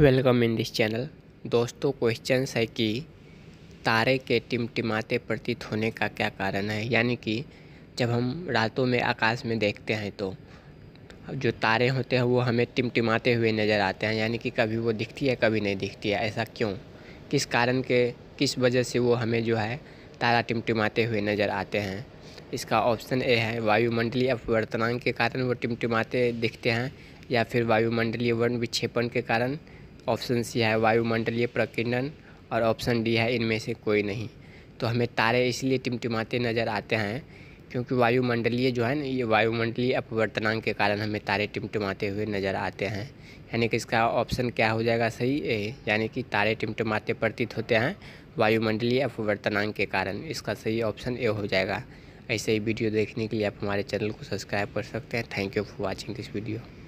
welcome in this channel दोस्तों questions है कि तारे के टिमटिमाते प्रतीत होने का क्या कारण है यानी कि जब हम रातों में आकाश में देखते हैं तो जो तारे होते हैं वो हमें टिमटिमाते हुए नज़र आते हैं यानी कि कभी वो दिखती है कभी नहीं दिखती है ऐसा क्यों किस कारण के किस वजह से वो हमें जो है तारा टिमटिमाते हुए नज़र आते हैं इसका ऑप्शन ए है वायुमंडलीय अपवर्तनांग के कारण वो टिमटिमाते दिखते हैं या फिर वायुमंडलीय वर्ण विक्षेपण के कारण ऑप्शन सी है वायुमंडलीय प्रकीर्णन और ऑप्शन डी है इनमें से कोई नहीं तो हमें तारे इसलिए टिमटिमाते नज़र आते हैं क्योंकि वायुमंडलीय जो है ना ये वायुमंडलीय अपवर्तनांक के कारण हमें तारे टिमटिमाते हुए नज़र आते हैं यानी कि इसका ऑप्शन क्या हो जाएगा सही ए यानी कि तारे टिमटिमाते प्रतीत होते हैं वायुमंडलीय अपवर्तनांक के कारण इसका सही ऑप्शन ए हो जाएगा ऐसे ही वीडियो देखने के लिए आप हमारे चैनल को सब्सक्राइब कर सकते हैं thank you for watching this video